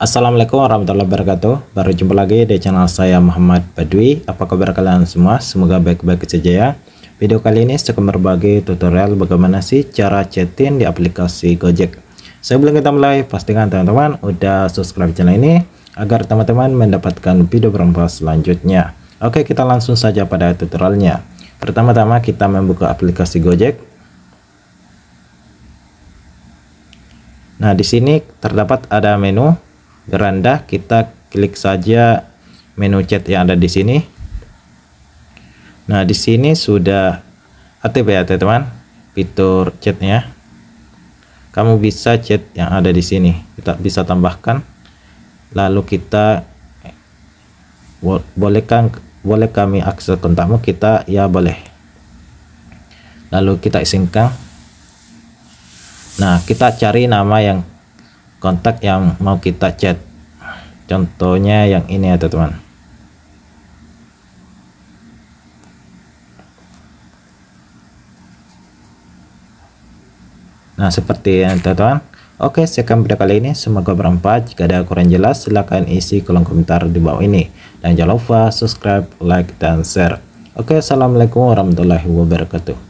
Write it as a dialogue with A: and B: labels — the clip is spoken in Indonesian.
A: Assalamualaikum warahmatullahi wabarakatuh Baru jumpa lagi di channel saya Muhammad Badwi Apa kabar kalian semua? Semoga baik-baik saja ya Video kali ini saya akan berbagi tutorial bagaimana sih cara chatting di aplikasi Gojek Sebelum kita mulai, pastikan teman-teman udah subscribe channel ini Agar teman-teman mendapatkan video bermanfaat selanjutnya Oke kita langsung saja pada tutorialnya Pertama-tama kita membuka aplikasi Gojek Nah, di sini terdapat ada menu rendah kita klik saja menu chat yang ada di sini nah di sini sudah aktif ya teman-teman fitur chatnya kamu bisa chat yang ada di sini kita bisa tambahkan lalu kita bolehkan boleh kami akses kontakmu kita ya boleh lalu kita izinkan nah kita cari nama yang kontak yang mau kita chat contohnya yang ini ya teman nah seperti yang teman Oke sekian video kali ini semoga bermanfaat jika ada kurang jelas silahkan isi kolom komentar di bawah ini dan jangan lupa subscribe like dan share Oke assalamualaikum warahmatullahi wabarakatuh